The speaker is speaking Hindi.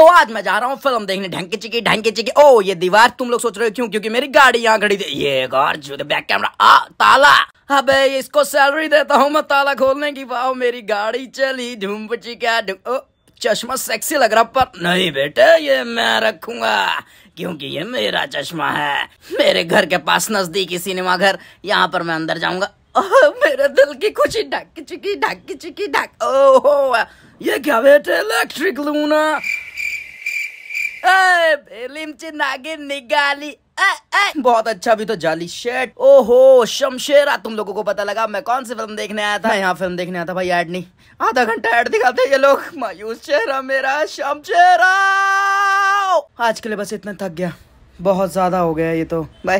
तो आज मैं जा रहा हूँ फिल्म देखने ढंग चिकी ढंग चिकी ओ ये दीवार तुम लोग सोच रहे हो क्यों क्योंकि मेरी गाड़ी यहाँ खड़ी थी ये बैक कैमरा आ ताला अबे इसको सैलरी देता हूँ मैं ताला खोलने की वाह मेरी गाड़ी चली ढूम चिका क्या चश्मा सेक्सी लग रहा पर नहीं बेटे ये मैं रखूंगा क्योंकि ये मेरा चश्मा है मेरे घर के पास नजदीकी सिनेमा घर यहाँ पर मैं अंदर जाऊंगा मेरे दिल की खुशी ढक चुकी ढक चुकी ढक ओहो ये क्या बेटे इलेक्ट्रिक लूना नागिन बहुत अच्छा भी तो जाली शेट ओहो शमशेरा तुम लोगों को पता लगा मैं कौन सी फिल्म देखने आया था यहाँ फिल्म देखने आया था भाई ऐड नहीं आधा घंटा ऐड दिखाते ये लोग मायूस चेहरा मेरा शमशेरा आज के लिए बस इतना थक गया बहुत ज्यादा हो गया ये तो बाय